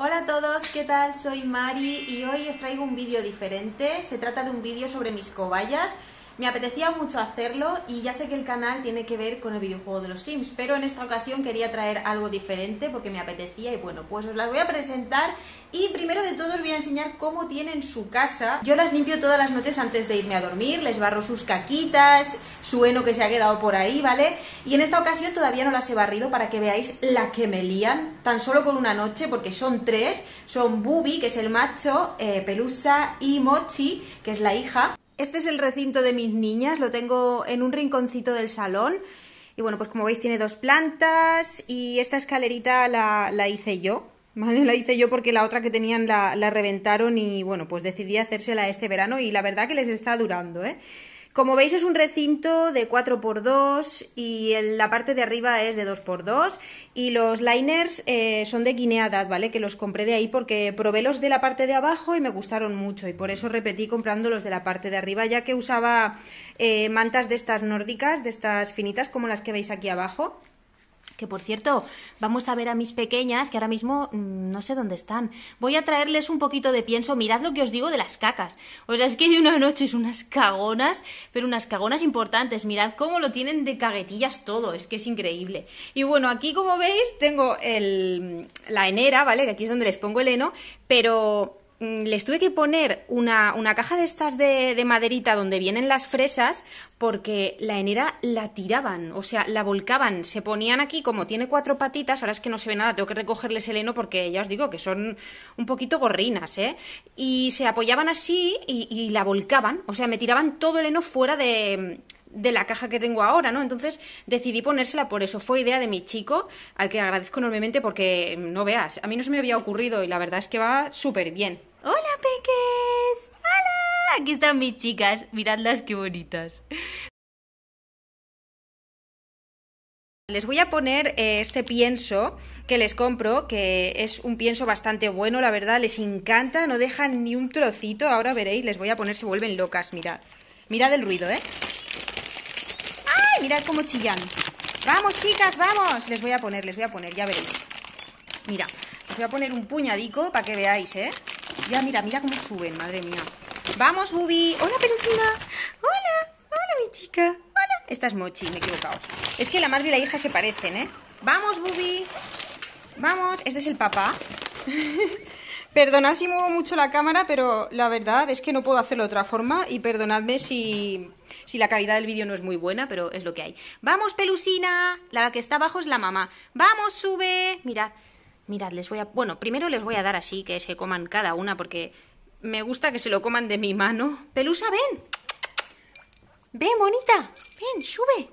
Hola a todos, ¿qué tal? Soy Mari y hoy os traigo un vídeo diferente. Se trata de un vídeo sobre mis cobayas me apetecía mucho hacerlo y ya sé que el canal tiene que ver con el videojuego de los Sims, pero en esta ocasión quería traer algo diferente porque me apetecía y bueno, pues os las voy a presentar y primero de todo os voy a enseñar cómo tienen su casa. Yo las limpio todas las noches antes de irme a dormir, les barro sus caquitas, su heno que se ha quedado por ahí, ¿vale? Y en esta ocasión todavía no las he barrido para que veáis la que me lían, tan solo con una noche, porque son tres, son Bubi, que es el macho, eh, Pelusa y Mochi, que es la hija. Este es el recinto de mis niñas, lo tengo en un rinconcito del salón. Y bueno, pues como veis tiene dos plantas y esta escalerita la, hice yo, ¿vale? La hice yo porque la otra que tenían la, la, reventaron y bueno, pues decidí hacérsela este verano y la verdad que les está durando, ¿eh? Como veis es un recinto de 4x2 y la parte de arriba es de 2x2 y los liners eh, son de Guineadad, ¿vale? Que los compré de ahí porque probé los de la parte de abajo y me gustaron mucho y por eso repetí comprando los de la parte de arriba ya que usaba eh, mantas de estas nórdicas, de estas finitas como las que veis aquí abajo que por cierto, vamos a ver a mis pequeñas, que ahora mismo mm, no sé dónde están. Voy a traerles un poquito de pienso. Mirad lo que os digo de las cacas. O sea, es que de una noche es unas cagonas, pero unas cagonas importantes. Mirad cómo lo tienen de caguetillas todo. Es que es increíble. Y bueno, aquí como veis tengo el, la enera, ¿vale? Que aquí es donde les pongo el heno. Pero Mm, les tuve que poner una, caja de estas de, maderita donde vienen las fresas porque la enera la tiraban, o sea, la volcaban, se ponían aquí como tiene cuatro patitas, ahora es que no se ve nada, tengo que recogerles el heno porque ya os digo que son un poquito gorrinas, ¿eh? Y se apoyaban así y, la volcaban, o sea, me tiraban todo el heno fuera de, de la caja que tengo ahora, ¿no? Entonces decidí ponérsela por eso. Fue idea de mi chico, al que agradezco enormemente porque, no veas, a mí no se me había ocurrido y la verdad es que va súper bien. Hola, peques. Hola. Aquí están mis chicas. Miradlas qué bonitas. Les voy a poner eh, este pienso que les compro, que es un pienso bastante bueno, la verdad, les encanta, no dejan ni un trocito, ahora veréis, les voy a poner, se vuelven locas, mirad. Mirad el ruido, ¿eh? ¡Ay! Mirad cómo chillan. ¡Vamos, chicas, vamos! Les voy a poner, les voy a poner, ya veréis. Mira, les voy a poner un puñadico para que veáis, ¿eh? Ya, mira, mira cómo suben, madre mía. Vamos, Bubi. Hola, Pelusina! Hola, hola, mi chica. Hola. Esta es Mochi, me he equivocado. Es que la madre y la hija se parecen, ¿eh? Vamos, Bubi. Vamos. Este es el papá. Perdonad si muevo mucho la cámara, pero la verdad es que no puedo hacerlo de otra forma y perdonadme si, si la calidad del vídeo no es muy buena, pero es lo que hay. ¡Vamos, Pelusina! La que está abajo es la mamá. ¡Vamos, sube! Mirad, Mirad, les voy a... Bueno, primero les voy a dar así que se coman cada una porque me gusta que se lo coman de mi mano. Pelusa, ven. Ven, bonita. Ven, sube.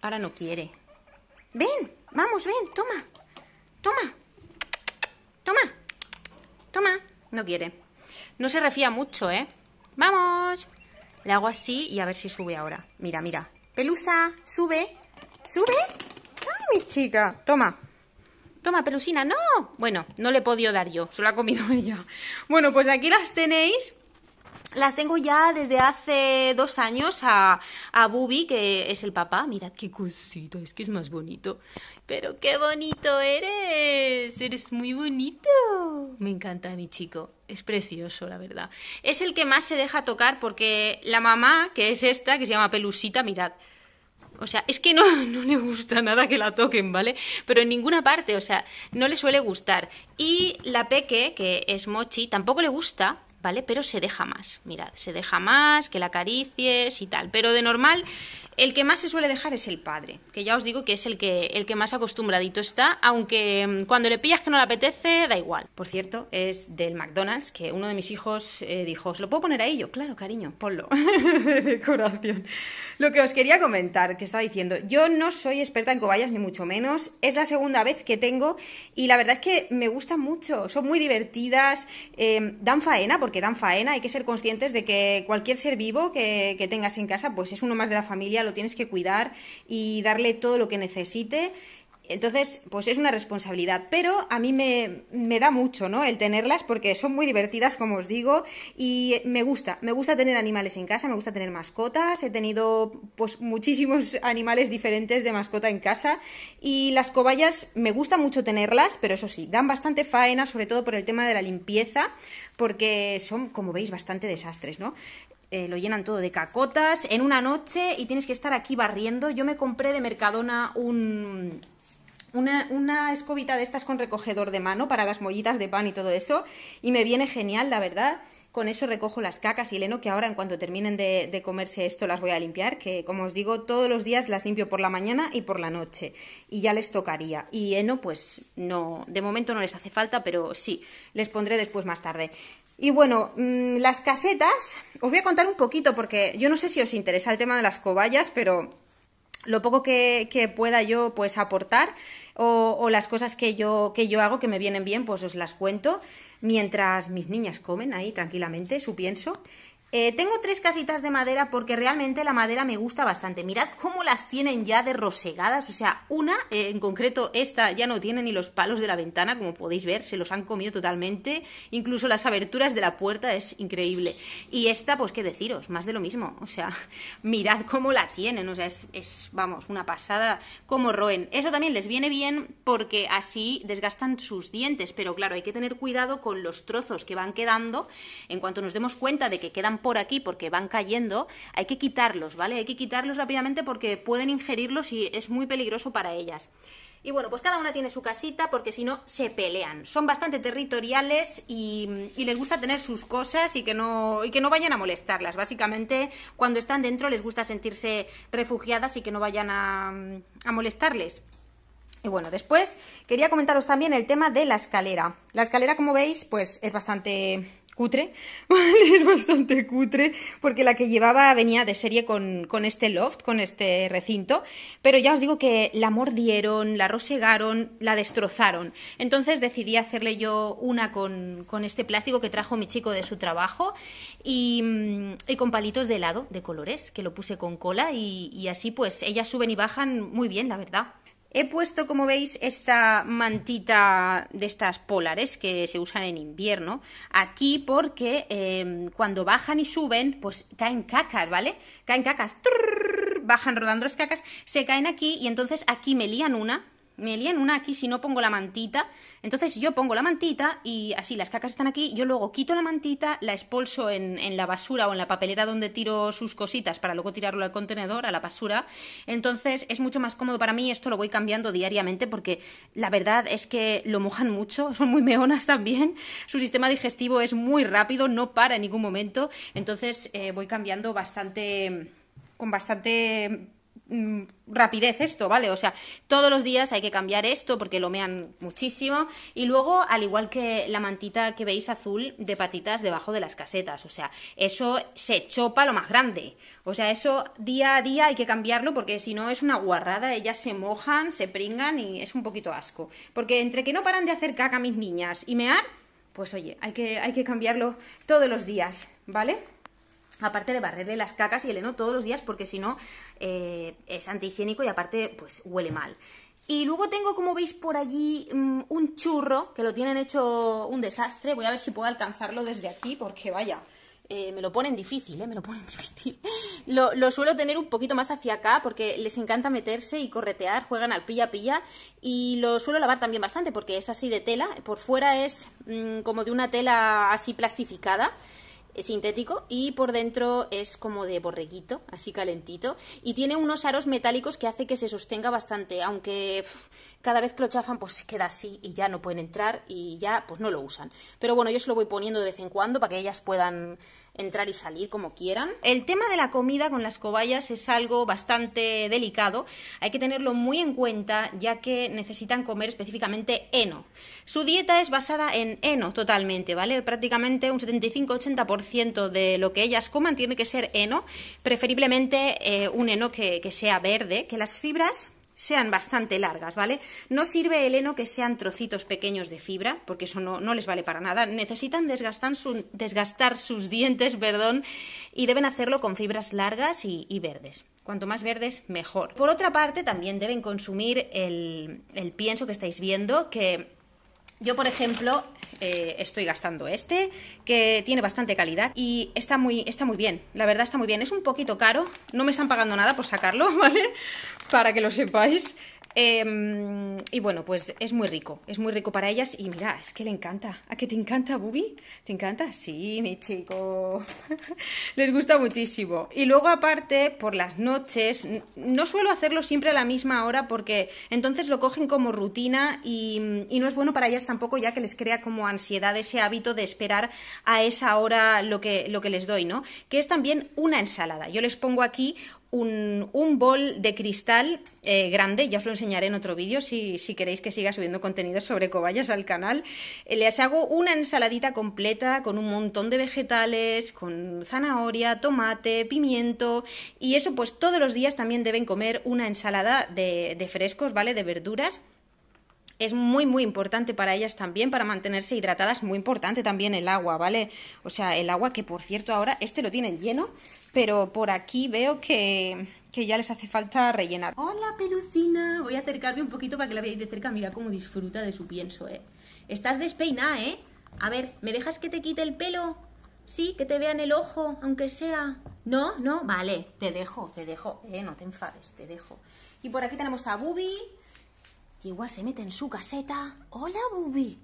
Ahora no quiere. Ven, vamos, ven, toma. Toma. Toma. Toma. No quiere. No se refía mucho, ¿eh? Vamos. Le hago así y a ver si sube ahora. Mira, mira. Pelusa, sube. Sube. Ay, mi chica. Toma. Toma, pelusina, no. Bueno, no le he podido dar yo, solo ha comido ella. Bueno, pues aquí las tenéis. Las tengo ya desde hace dos años a, Bubi, que es el papá. mirad qué cosita, es que es más bonito. Pero qué bonito eres, eres muy bonito. Me encanta mi chico, es precioso, la verdad. Es el que más se deja tocar porque la mamá, que es esta, que se llama Pelusita, mirad, o sea, es que no, no le gusta nada que la toquen, ¿vale? Pero en ninguna parte, o sea, no le suele gustar. Y la Peque, que es Mochi, tampoco le gusta, ¿vale? Pero se deja más, mirad, se deja más, que la acaricies y tal. Pero de normal el que más se suele dejar es el padre, que ya os digo que es el que, el que más acostumbradito está, aunque mm, cuando le pillas que no le apetece, da igual. Por cierto, es del McDonald's, que uno de mis hijos eh, dijo, ¿os lo puedo poner a ello, claro, cariño, ponlo. Decoración. Lo que os quería comentar, que estaba diciendo, yo no soy experta en cobayas, ni mucho menos. Es la segunda vez que tengo y la verdad es que me gustan mucho. Son muy divertidas, em, dan faena, porque dan faena. Hay que ser conscientes de que cualquier ser vivo que, que tengas en casa, pues es uno más de la familia lo tienes que cuidar y darle todo lo que necesite. Entonces, pues es una responsabilidad, pero a mí me, da mucho, ¿no? El tenerlas porque son muy divertidas, como os digo, y me gusta, me gusta tener animales en casa, me gusta tener mascotas, he tenido pues muchísimos animales diferentes de mascota en casa y las cobayas me gusta mucho tenerlas, pero eso sí, dan bastante faena, sobre todo por el tema de la limpieza, porque son, como veis, bastante desastres, ¿no? Eh, lo llenan todo de cacotas en una noche y tienes que estar aquí barriendo. Yo me compré de Mercadona un, una, escobita de estas con recogedor de mano para las mollitas de pan y todo eso y me viene genial, la verdad. Con eso recojo las cacas y el heno que ahora en cuanto terminen de, de comerse esto las voy a limpiar, que como os digo todos los días las limpio por la mañana y por la noche y ya les tocaría. Y heno pues no, de momento no les hace falta, pero sí, les pondré después más tarde. Y bueno, mm, las casetas, os voy a contar un poquito porque yo no sé si os interesa el tema de las cobayas, pero lo poco que, pueda yo pues aportar o, las cosas que yo, que yo hago que me vienen bien, pues os las cuento mientras mis niñas comen ahí tranquilamente su pienso. Eh, tengo tres casitas de madera porque realmente la madera me gusta bastante. Mirad cómo las tienen ya de rosegadas. O sea, una, eh, en concreto esta, ya no tiene ni los palos de la ventana, como podéis ver, se los han comido totalmente. Incluso las aberturas de la puerta es increíble. Y esta, pues qué deciros, más de lo mismo. O sea, mirad cómo la tienen. O sea, es, es vamos, una pasada como roen. Eso también les viene bien porque así desgastan sus dientes. Pero claro, hay que tener cuidado con los trozos que van quedando. En cuanto nos demos cuenta de que quedan por aquí porque van cayendo, hay que quitarlos, ¿vale? Hay que quitarlos rápidamente porque pueden ingerirlos y es muy peligroso para ellas. Y bueno, pues cada una tiene su casita porque si no se pelean. Son bastante territoriales y, les gusta tener sus cosas y que, no, y que no vayan a molestarlas. Básicamente, cuando están dentro les gusta sentirse refugiadas y que no vayan a, a molestarles. Y bueno, después quería comentaros también el tema de la escalera. La escalera, como veis, pues es bastante cutre, Es bastante cutre, porque la que llevaba venía de serie con, con, este loft, con este recinto, pero ya os digo que la mordieron, la rosegaron, la destrozaron. Entonces decidí hacerle yo una con, con este plástico que trajo mi chico de su trabajo y, mm, con palitos de helado de colores, que lo puse con cola y, y así pues ellas suben y bajan muy bien, la verdad. He puesto, como veis, esta mantita de estas polares que se usan en invierno aquí porque em, cuando bajan y suben, pues caen cacas, ¿vale? Caen cacas, bajan rodando las cacas, se caen aquí y entonces aquí me lían una me lían una aquí si no pongo la mantita. Entonces yo pongo la mantita y así las cacas están aquí, yo luego quito la mantita, la expulso en, la basura o en la papelera donde tiro sus cositas para luego tirarlo al contenedor, a la basura. Entonces es mucho más cómodo para mí, esto lo voy cambiando diariamente porque la verdad es que lo mojan mucho, son muy meonas también, su sistema digestivo es muy rápido, no para en ningún momento, entonces eh, voy cambiando bastante con bastante Mm, rapidez esto, ¿vale? O sea, todos los días hay que cambiar esto porque lo mean muchísimo. Y luego, al igual que la mantita que veis azul de patitas debajo de las casetas, o sea, eso se chopa lo más grande. O sea, eso día a día hay que cambiarlo porque si no es una guarrada, ellas se mojan, se pringan y es un poquito asco. Porque entre que no paran de hacer caca mis niñas y mear, pues oye, hay que, hay que cambiarlo todos los días, ¿vale? aparte de barrerle las cacas y el heno todos los días porque si no eh, es antihigiénico y aparte pues huele mal. Y luego tengo, como veis por allí, mm, un churro que lo tienen hecho un desastre. Voy a ver si puedo alcanzarlo desde aquí porque vaya, eh, me lo ponen difícil, eh, me lo ponen difícil. Lo, suelo tener un poquito más hacia acá porque les encanta meterse y corretear, juegan al pilla-pilla y lo suelo lavar también bastante porque es así de tela. Por fuera es mm, como de una tela así plastificada es sintético y por dentro es como de borreguito, así calentito, y tiene unos aros metálicos que hace que se sostenga bastante, aunque cada vez que lo chafan pues se queda así y ya no pueden entrar y ya pues no lo usan. Pero bueno, yo se lo voy poniendo de vez en cuando para que ellas puedan entrar y salir como quieran. El tema de la comida con las cobayas es algo bastante delicado. Hay que tenerlo muy en cuenta ya que necesitan comer específicamente heno. Su dieta es basada en heno totalmente, ¿vale? Prácticamente un 75-80% de lo que ellas coman tiene que ser heno, preferiblemente eh, un heno que sea verde, que las fibras sean bastante largas, ¿vale? No sirve el heno que sean trocitos pequeños de fibra, porque eso no, les vale para nada. Necesitan desgastar, desgastar sus dientes, perdón, y deben hacerlo con fibras largas y, verdes. Cuanto más verdes, mejor. Por otra parte, también deben consumir el pienso que estáis viendo, que yo, por ejemplo, eh, estoy gastando este, que tiene bastante calidad y está muy, está muy bien, la verdad está muy bien. Es un poquito caro, no me están pagando nada por sacarlo, ¿vale? Para que lo sepáis. Em, y bueno, pues es muy rico, es muy rico para ellas y mira, es que le encanta. ¿A qué te encanta, Bubi? ¿Te encanta? Sí, mi chico. Les gusta muchísimo. Y luego aparte, por las noches, no suelo hacerlo siempre a la misma hora porque entonces lo cogen como rutina y, no es bueno para ellas tampoco ya que les crea como ansiedad ese hábito de esperar a esa hora lo que, lo que les doy, ¿no? Que es también una ensalada. Yo les pongo aquí un, bol de cristal eh, grande, ya os lo enseñaré en otro vídeo si, queréis que siga subiendo contenido sobre cobayas al canal. Eh, les hago una ensaladita completa con un montón de vegetales, con zanahoria, tomate, pimiento y eso pues todos los días también deben comer una ensalada de, de frescos, ¿vale? De verduras es muy, muy importante para ellas también, para mantenerse hidratadas, muy importante también el agua, ¿vale? O sea, el agua que, por cierto, ahora este lo tienen lleno, pero por aquí veo que, ya les hace falta rellenar. ¡Hola, pelucina! Voy a acercarme un poquito para que la veáis de cerca. Mira cómo disfruta de su pienso, ¿eh? Estás despeinada, ¿eh? A ver, ¿me dejas que te quite el pelo? Sí, que te vean el ojo, aunque sea. No, no, vale, te dejo, te dejo, eh, no te enfades, te dejo. Y por aquí tenemos a Bubi, Igual se mete en su caseta. Hola, Bubi.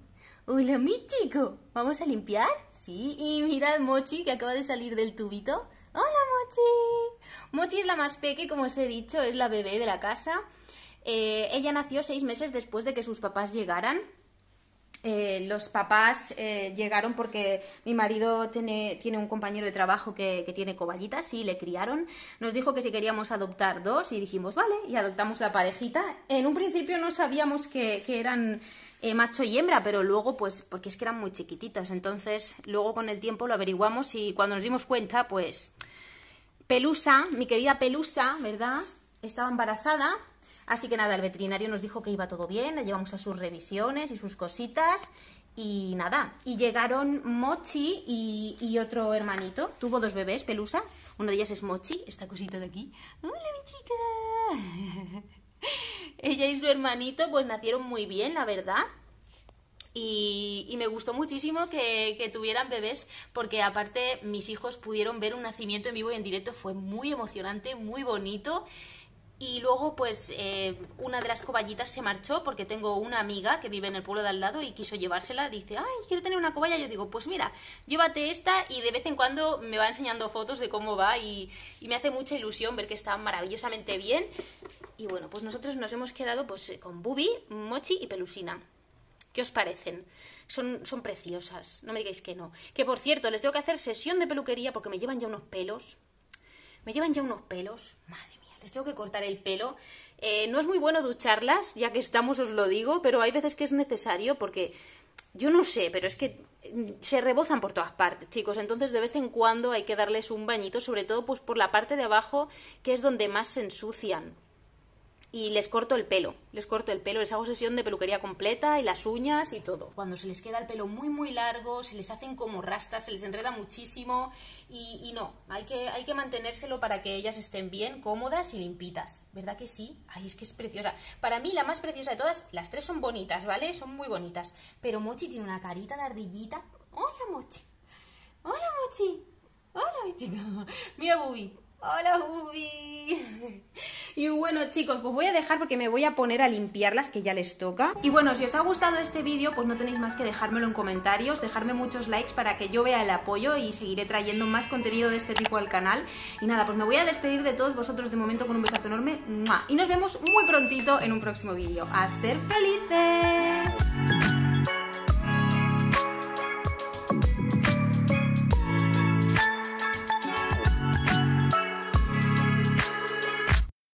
Hola, mi chico. ¿Vamos a limpiar? Sí, y mira el Mochi que acaba de salir del tubito. Hola, Mochi. Mochi es la más peque, como os he dicho, es la bebé de la casa. Eh, ella nació seis meses después de que sus papás llegaran eh, los papás eh, llegaron porque mi marido tiene, tiene un compañero de trabajo que, que, tiene coballitas y le criaron. Nos dijo que si queríamos adoptar dos y dijimos, vale, y adoptamos la parejita. En un principio no sabíamos que, eran eh, macho y hembra, pero luego, pues, porque es que eran muy chiquititas Entonces, luego con el tiempo lo averiguamos y cuando nos dimos cuenta, pues, Pelusa, mi querida Pelusa, ¿verdad? Estaba embarazada Así que nada, el veterinario nos dijo que iba todo bien, La llevamos a sus revisiones y sus cositas y nada, y llegaron Mochi y, otro hermanito. Tuvo dos bebés, Pelusa. Uno de ellas es Mochi, esta cosita de aquí. ¡Hola, mi chica! Ella y su hermanito pues nacieron muy bien, la verdad. Y, me gustó muchísimo que, que, tuvieran bebés porque aparte mis hijos pudieron ver un nacimiento en vivo y en directo, fue muy emocionante, muy bonito y luego, pues, eh, una de las coballitas se marchó porque tengo una amiga que vive en el pueblo de al lado y quiso llevársela. Dice, ay, quiero tener una cobaya. Yo digo, pues mira, llévate esta y de vez en cuando me va enseñando fotos de cómo va y, me hace mucha ilusión ver que está maravillosamente bien. Y bueno, pues nosotros nos hemos quedado pues eh, con Bubi, Mochi y Pelusina. ¿Qué os parecen? Son, son preciosas, no me digáis que no. Que por cierto, les tengo que hacer sesión de peluquería porque me llevan ya unos pelos. Me llevan ya unos pelos, madre les tengo que cortar el pelo. Eh, no es muy bueno ducharlas, ya que estamos, os lo digo, pero hay veces que es necesario porque yo no sé, pero es que mm, se rebozan por todas partes, chicos. Entonces, de vez en cuando hay que darles un bañito, sobre todo pues por la parte de abajo, que es donde más se ensucian y les corto el pelo. Les corto el pelo, les hago sesión de peluquería completa y las uñas y todo. Cuando se les queda el pelo muy muy largo, se les hacen como rastas, se les enreda muchísimo y, no, hay que, hay que mantenérselo para que ellas estén bien, cómodas y limpitas. ¿Verdad que sí? Ay, es que es preciosa. Para mí la más preciosa de todas, las tres son bonitas, ¿vale? Son muy bonitas. Pero Mochi tiene una carita de ardillita. Hola Mochi. Hola Mochi. Hola mi chica. Mira Bubi. Hola, Ubi. Y bueno, chicos, pues voy a dejar porque me voy a poner a limpiarlas, que ya les toca. Y bueno, si os ha gustado este vídeo, pues no tenéis más que dejármelo en comentarios, dejarme muchos likes para que yo vea el apoyo y seguiré trayendo más contenido de este tipo al canal. Y nada, pues me voy a despedir de todos vosotros de momento con un besazo enorme. Y nos vemos muy prontito en un próximo vídeo. ¡A ser felices!